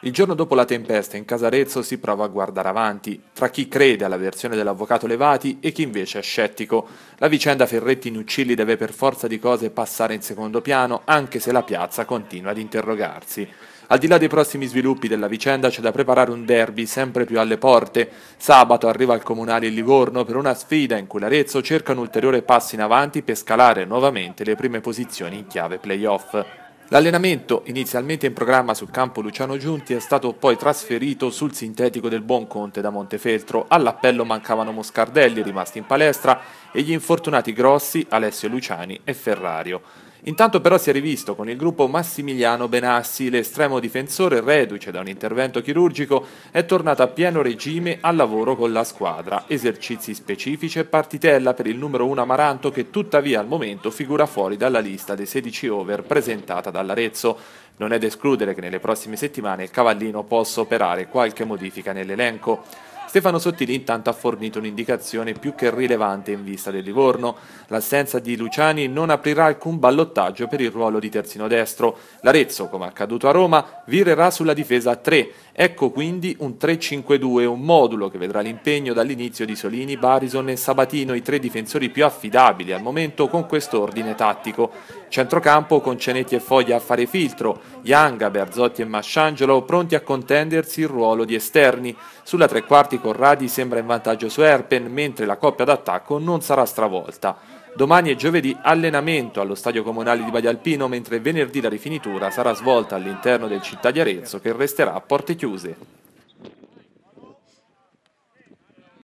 Il giorno dopo la tempesta in Casarezzo si prova a guardare avanti, tra chi crede alla versione dell'avvocato Levati e chi invece è scettico. La vicenda ferretti in Uccilli deve per forza di cose passare in secondo piano, anche se la piazza continua ad interrogarsi. Al di là dei prossimi sviluppi della vicenda c'è da preparare un derby sempre più alle porte. Sabato arriva al comunale il Livorno per una sfida in cui l'Arezzo cerca un ulteriore passo in avanti per scalare nuovamente le prime posizioni in chiave playoff. L'allenamento, inizialmente in programma sul campo Luciano Giunti, è stato poi trasferito sul sintetico del Buon Conte da Montefeltro. All'appello mancavano Moscardelli, rimasti in palestra, e gli infortunati grossi Alessio Luciani e Ferrario. Intanto però si è rivisto con il gruppo Massimiliano Benassi, l'estremo difensore reduce da un intervento chirurgico, è tornato a pieno regime al lavoro con la squadra, esercizi specifici e partitella per il numero 1 Amaranto che tuttavia al momento figura fuori dalla lista dei 16 over presentata dall'Arezzo. Non è da escludere che nelle prossime settimane il Cavallino possa operare qualche modifica nell'elenco. Stefano Sottili intanto ha fornito un'indicazione più che rilevante in vista del Livorno. L'assenza di Luciani non aprirà alcun ballottaggio per il ruolo di terzino destro. L'Arezzo, come accaduto a Roma, virerà sulla difesa a 3. Ecco quindi un 3-5-2, un modulo che vedrà l'impegno dall'inizio di Solini, Barison e Sabatino, i tre difensori più affidabili al momento con quest'ordine tattico. Centrocampo con Cenetti e Foglia a fare filtro, Yanga, Berzotti e Masciangelo pronti a contendersi il ruolo di esterni. Sulla tre quarti attaccanti Corradi sembra in vantaggio su Erpen, mentre la coppia d'attacco non sarà stravolta. Domani e giovedì allenamento allo stadio comunale di Badialpino, mentre venerdì la rifinitura sarà svolta all'interno del città di Arezzo che resterà a porte chiuse.